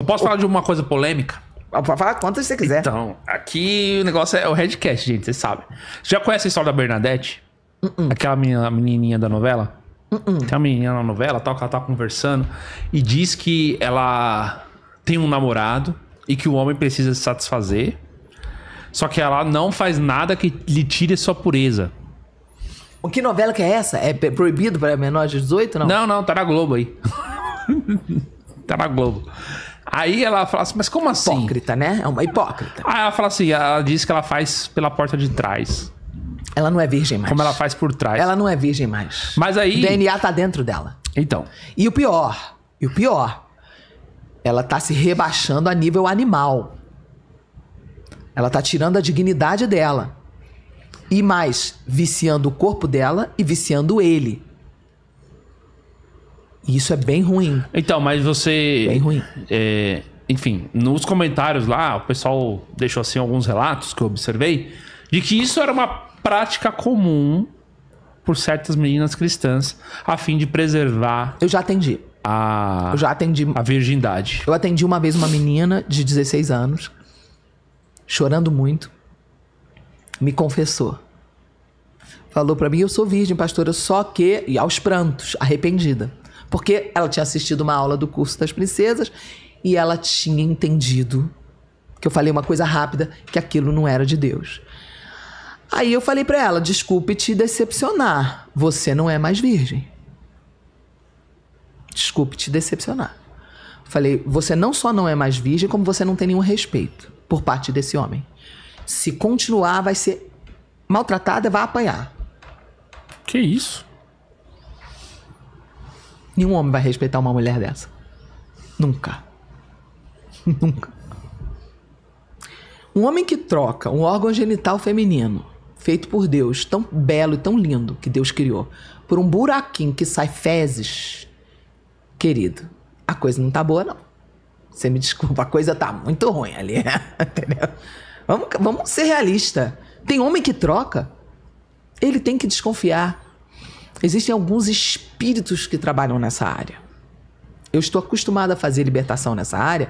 Eu posso falar de uma coisa polêmica? Pode ah, falar quantas você quiser. Então, aqui o negócio é o headcast, gente, vocês sabem. Já conhece a história da Bernadette? Uh -uh. Aquela menina, menininha da novela? Uh Tem uma menininha na novela, tal, que ela tá conversando e diz que ela tem um namorado e que o homem precisa se satisfazer. Só que ela não faz nada que lhe tire sua pureza. O que novela que é essa? É proibido para menores de 18, não? Não, não, tá na Globo aí. tá na Globo. Aí ela fala assim, mas como assim? Hipócrita, né? É uma hipócrita. Aí ela fala assim, ela diz que ela faz pela porta de trás. Ela não é virgem mais. Como ela faz por trás. Ela não é virgem mais. Mas aí... O DNA tá dentro dela. Então. E o pior, e o pior, ela tá se rebaixando a nível animal. Ela tá tirando a dignidade dela. E mais, viciando o corpo dela e viciando ele. E isso é bem ruim. Então, mas você. Bem ruim. É, enfim, nos comentários lá, o pessoal deixou assim alguns relatos que eu observei de que isso era uma prática comum por certas meninas cristãs a fim de preservar. Eu já atendi. A, eu já atendi. A virgindade. Eu atendi uma vez uma menina de 16 anos, chorando muito, me confessou. Falou para mim: Eu sou virgem, pastora, só que. E aos prantos, arrependida. Porque ela tinha assistido uma aula do curso das princesas e ela tinha entendido que eu falei uma coisa rápida, que aquilo não era de Deus. Aí eu falei para ela: desculpe te decepcionar, você não é mais virgem. Desculpe te decepcionar. Falei: você não só não é mais virgem, como você não tem nenhum respeito por parte desse homem. Se continuar, vai ser maltratada, vai apanhar. Que isso? Nenhum homem vai respeitar uma mulher dessa. Nunca. Nunca. Um homem que troca um órgão genital feminino, feito por Deus, tão belo e tão lindo que Deus criou, por um buraquinho que sai fezes, querido, a coisa não tá boa, não. Você me desculpa, a coisa tá muito ruim ali, né? entendeu? Vamos, vamos ser realista. Tem homem que troca, ele tem que desconfiar Existem alguns espíritos que trabalham nessa área. Eu estou acostumado a fazer libertação nessa área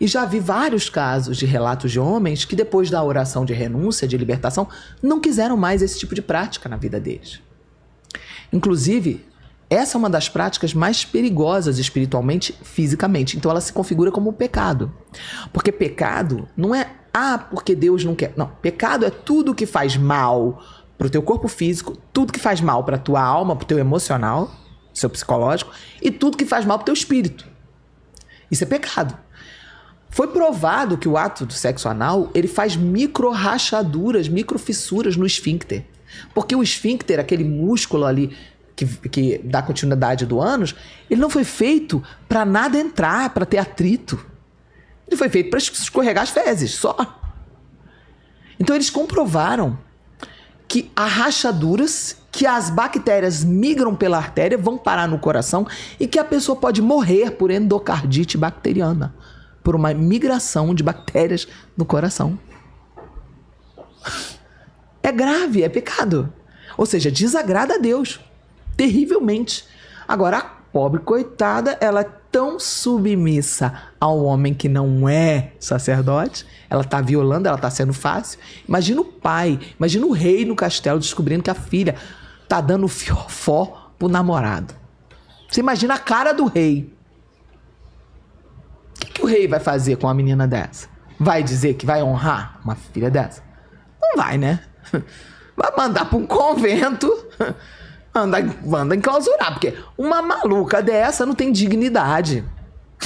e já vi vários casos de relatos de homens que, depois da oração de renúncia, de libertação, não quiseram mais esse tipo de prática na vida deles. Inclusive, essa é uma das práticas mais perigosas espiritualmente, fisicamente. Então, ela se configura como um pecado. Porque pecado não é, ah, porque Deus não quer. Não, pecado é tudo que faz mal pro teu corpo físico, tudo que faz mal pra tua alma, pro teu emocional, seu psicológico, e tudo que faz mal pro teu espírito. Isso é pecado. Foi provado que o ato do sexo anal, ele faz micro rachaduras, micro fissuras no esfíncter. Porque o esfíncter, aquele músculo ali que, que dá continuidade do ânus, ele não foi feito para nada entrar, para ter atrito. Ele foi feito para escorregar as fezes, só. Então eles comprovaram que há rachaduras, que as bactérias migram pela artéria, vão parar no coração e que a pessoa pode morrer por endocardite bacteriana, por uma migração de bactérias no coração. É grave, é pecado. Ou seja, desagrada a Deus terrivelmente. Agora, a pobre coitada, ela tão submissa ao homem que não é sacerdote, ela está violando, ela está sendo fácil. Imagina o pai, imagina o rei no castelo descobrindo que a filha tá dando fiofó pro namorado. Você imagina a cara do rei. O que, que o rei vai fazer com uma menina dessa? Vai dizer que vai honrar uma filha dessa? Não vai, né? Vai mandar para um convento. anda, anda enclausurar, porque uma maluca dessa não tem dignidade.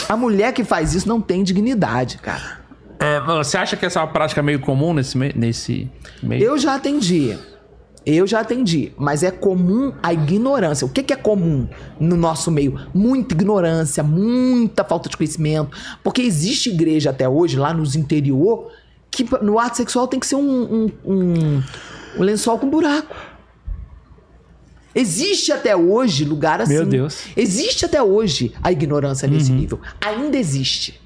A mulher que faz isso não tem dignidade, cara. É, você acha que essa é uma prática meio comum nesse, nesse meio? Eu já atendi. Eu já atendi, mas é comum a ignorância. O que, que, é comum no nosso meio? Muita ignorância, muita falta de conhecimento. Porque existe igreja até hoje, lá nos interior, que no ato sexual tem que ser um, um, um, um lençol com buraco. Existe até hoje lugar assim. Meu Deus. Existe até hoje a ignorância uhum. nesse uhum. nível. Ainda existe.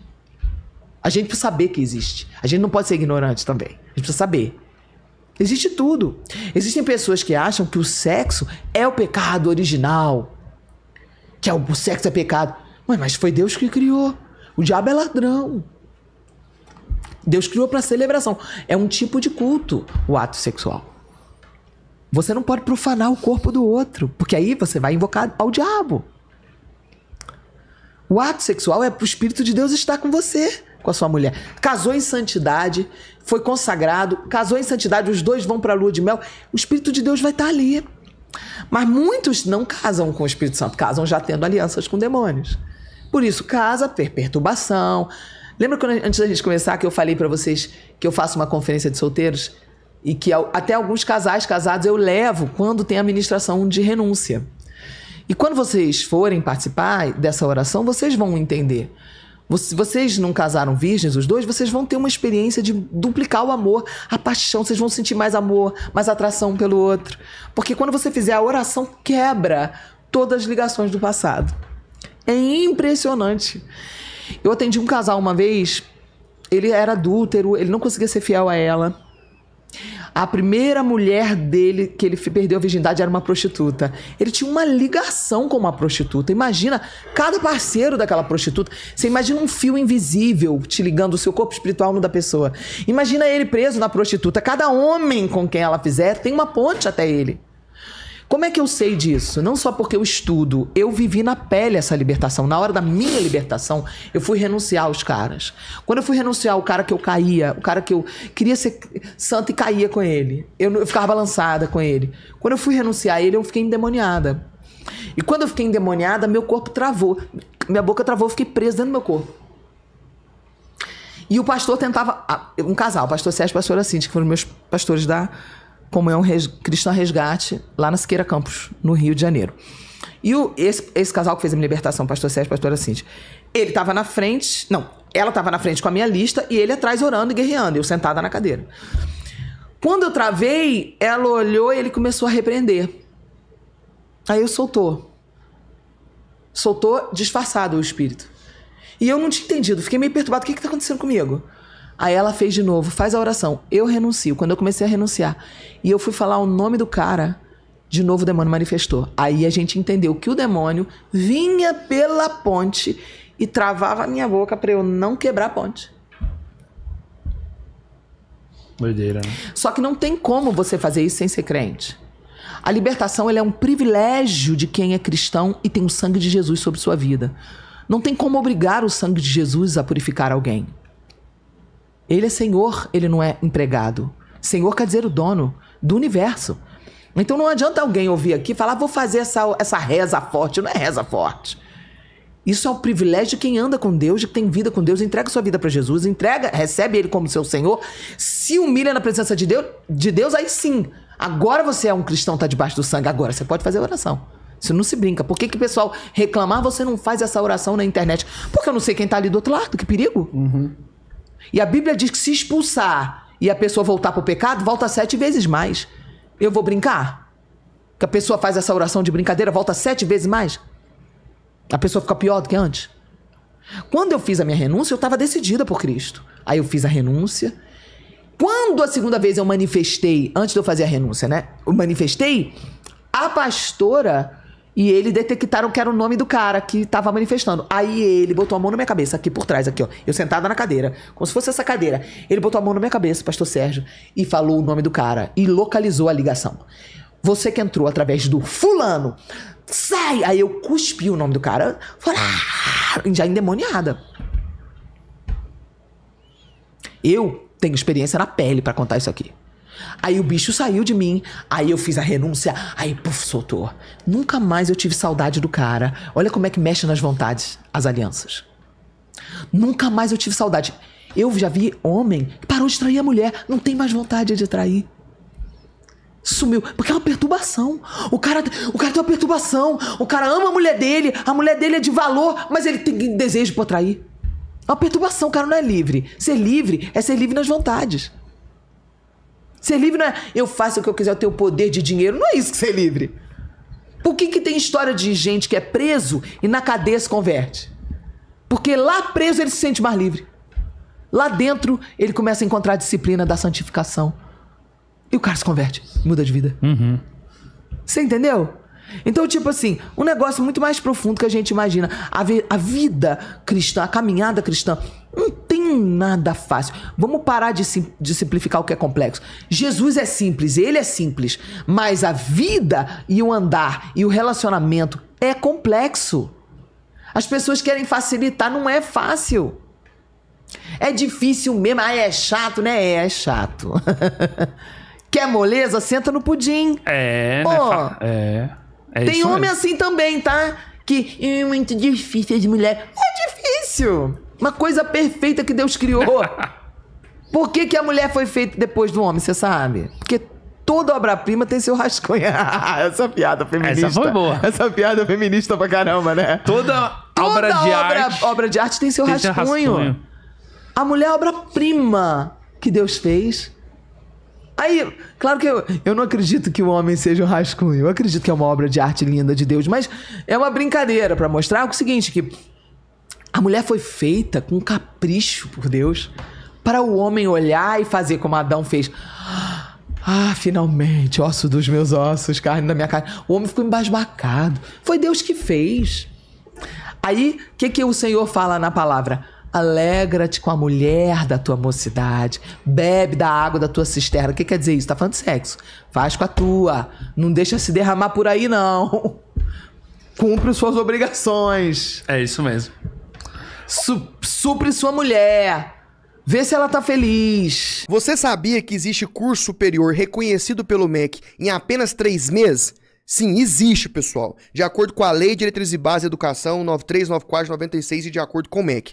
A gente precisa saber que existe. A gente não pode ser ignorante também. A gente precisa saber. Existe tudo. Existem pessoas que acham que o sexo é o pecado original. Que é o sexo é pecado. mas foi Deus que criou. O diabo é ladrão. Deus criou para celebração. É um tipo de culto o ato sexual. Você não pode profanar o corpo do outro, porque aí você vai invocar ao diabo. O ato sexual é o Espírito de Deus estar com você, com a sua mulher. Casou em santidade, foi consagrado, casou em santidade, os dois vão para a lua de mel, o Espírito de Deus vai estar ali. Mas muitos não casam com o Espírito Santo, casam já tendo alianças com demônios. Por isso, casa, per perturbação. Lembra quando antes da gente começar que eu falei para vocês que eu faço uma conferência de solteiros? e que até alguns casais casados eu levo quando tem a ministração de renúncia. E quando vocês forem participar dessa oração, vocês vão entender. Se vocês não casaram virgens, os dois, vocês vão ter uma experiência de duplicar o amor, a paixão, vocês vão sentir mais amor, mais atração pelo outro. Porque quando você fizer a oração, quebra todas as ligações do passado. É impressionante. Eu atendi um casal uma vez, ele era adúltero, ele não conseguia ser fiel a ela a primeira mulher dele que ele perdeu a virgindade era uma prostituta. Ele tinha uma ligação com uma prostituta. Imagina cada parceiro daquela prostituta. Você imagina um fio invisível te ligando o seu corpo espiritual no da pessoa. Imagina ele preso na prostituta. Cada homem com quem ela fizer tem uma ponte até ele. Como é que eu sei disso? Não só porque eu estudo, eu vivi na pele essa libertação. Na hora da minha libertação, eu fui renunciar aos caras. Quando eu fui renunciar ao cara que eu caía, o cara que eu queria ser santo e caía com ele, eu, eu ficava balançada com ele. Quando eu fui renunciar a ele, eu fiquei endemoniada. E quando eu fiquei endemoniada, meu corpo travou. Minha boca travou, eu fiquei presa dentro do meu corpo. E o pastor tentava. Ah, um casal, o pastor Sérgio e a pastora Cintia, que foram meus pastores da, Comunhão é Res, Cristã Resgate, lá na Siqueira Campos, no Rio de Janeiro. E o, esse, esse casal que fez a minha libertação, pastor Sérgio e pastora Cintia, ele estava na frente, não, ela estava na frente com a minha lista e ele atrás orando e guerreando, eu sentada na cadeira. Quando eu travei, ela olhou e ele começou a repreender. Aí eu soltou. Soltou disfarçado o espírito. E eu não tinha entendido, fiquei meio perturbado. O que está acontecendo comigo? Aí ela fez de novo, faz a oração. Eu renuncio. Quando eu comecei a renunciar e eu fui falar o nome do cara, de novo o demônio manifestou. Aí a gente entendeu que o demônio vinha pela ponte e travava a minha boca para eu não quebrar a ponte. Doideira, né? Só que não tem como você fazer isso sem ser crente. A libertação é um privilégio de quem é cristão e tem o sangue de Jesus sobre sua vida. Não tem como obrigar o sangue de Jesus a purificar alguém. Ele é senhor, ele não é empregado. Senhor quer dizer o dono do universo. Então não adianta alguém ouvir aqui falar, vou fazer essa, essa reza forte. Não é reza forte. Isso é o privilégio de quem anda com Deus, de quem tem vida com Deus, entrega sua vida para Jesus, entrega, recebe ele como seu Senhor, se humilha na presença de Deus, de Deus, aí sim. Agora você é um cristão, tá debaixo do sangue, agora você pode fazer oração. Isso não se brinca. Por que que o pessoal reclamar, você não faz essa oração na internet? Porque eu não sei quem tá ali do outro lado, que perigo. Uhum. E a Bíblia diz que se expulsar e a pessoa voltar para o pecado, volta sete vezes mais. Eu vou brincar? Que a pessoa faz essa oração de brincadeira, volta sete vezes mais? A pessoa fica pior do que antes? Quando eu fiz a minha renúncia, eu estava decidida por Cristo. Aí eu fiz a renúncia. Quando a segunda vez eu manifestei, antes de eu fazer a renúncia, né? Eu manifestei, a pastora e ele detectaram que era o nome do cara que tava manifestando. Aí ele botou a mão na minha cabeça, aqui por trás, aqui, ó. Eu sentada na cadeira, como se fosse essa cadeira. Ele botou a mão na minha cabeça, pastor Sérgio, e falou o nome do cara. E localizou a ligação. Você que entrou através do fulano, sai! Aí eu cuspi o nome do cara, falei, ah, já endemoniada. Eu tenho experiência na pele para contar isso aqui. Aí o bicho saiu de mim, aí eu fiz a renúncia, aí puf, soltou. Nunca mais eu tive saudade do cara. Olha como é que mexe nas vontades as alianças. Nunca mais eu tive saudade. Eu já vi homem que parou de trair a mulher, não tem mais vontade de trair. Sumiu, porque é uma perturbação. O cara, o cara tem uma perturbação. O cara ama a mulher dele, a mulher dele é de valor, mas ele tem desejo para trair. É uma perturbação, o cara não é livre. Ser livre é ser livre nas vontades. Ser livre não é eu faço o que eu quiser, eu tenho poder de dinheiro. Não é isso que ser livre. Por que, que tem história de gente que é preso e na cadeia se converte? Porque lá preso ele se sente mais livre. Lá dentro ele começa a encontrar a disciplina da santificação. E o cara se converte, muda de vida. Uhum. Você entendeu? Então, tipo assim, um negócio muito mais profundo que a gente imagina. A, vi a vida cristã, a caminhada cristã, um nada fácil. Vamos parar de, sim, de simplificar o que é complexo. Jesus é simples, ele é simples, mas a vida e o andar e o relacionamento é complexo. As pessoas querem facilitar, não é fácil. É difícil mesmo, ah, é chato, né? É, é chato. Quer moleza? Senta no pudim. É, né? Pô, né? é. é tem homem mesmo. assim também, tá? Que é muito difícil de mulher. É difícil. Uma coisa perfeita que Deus criou. Por que, que a mulher foi feita depois do homem, você sabe? Porque toda obra-prima tem seu rascunho. Essa piada feminista. Essa foi boa. Essa piada feminista pra caramba, né? Toda, toda obra de obra, arte. obra de arte tem seu tem rascunho. rascunho. A mulher é obra-prima que Deus fez. Aí, claro que eu, eu não acredito que o homem seja um rascunho. Eu acredito que é uma obra de arte linda de Deus, mas é uma brincadeira para mostrar o seguinte que a mulher foi feita com capricho por Deus para o homem olhar e fazer como Adão fez. Ah, finalmente, osso dos meus ossos, carne da minha carne. O homem ficou embasbacado. Foi Deus que fez. Aí, o que, que o Senhor fala na palavra? Alegra-te com a mulher da tua mocidade, bebe da água da tua cisterna. O que quer dizer isso? Tá falando de sexo. Faz com a tua. Não deixa se derramar por aí, não. Cumpre suas obrigações. É isso mesmo. Su supre sua mulher. Vê se ela tá feliz. Você sabia que existe curso superior reconhecido pelo MEC em apenas três meses? Sim, existe, pessoal. De acordo com a Lei de Diretrizes e Base de Educação 9394 96 e de acordo com o MEC.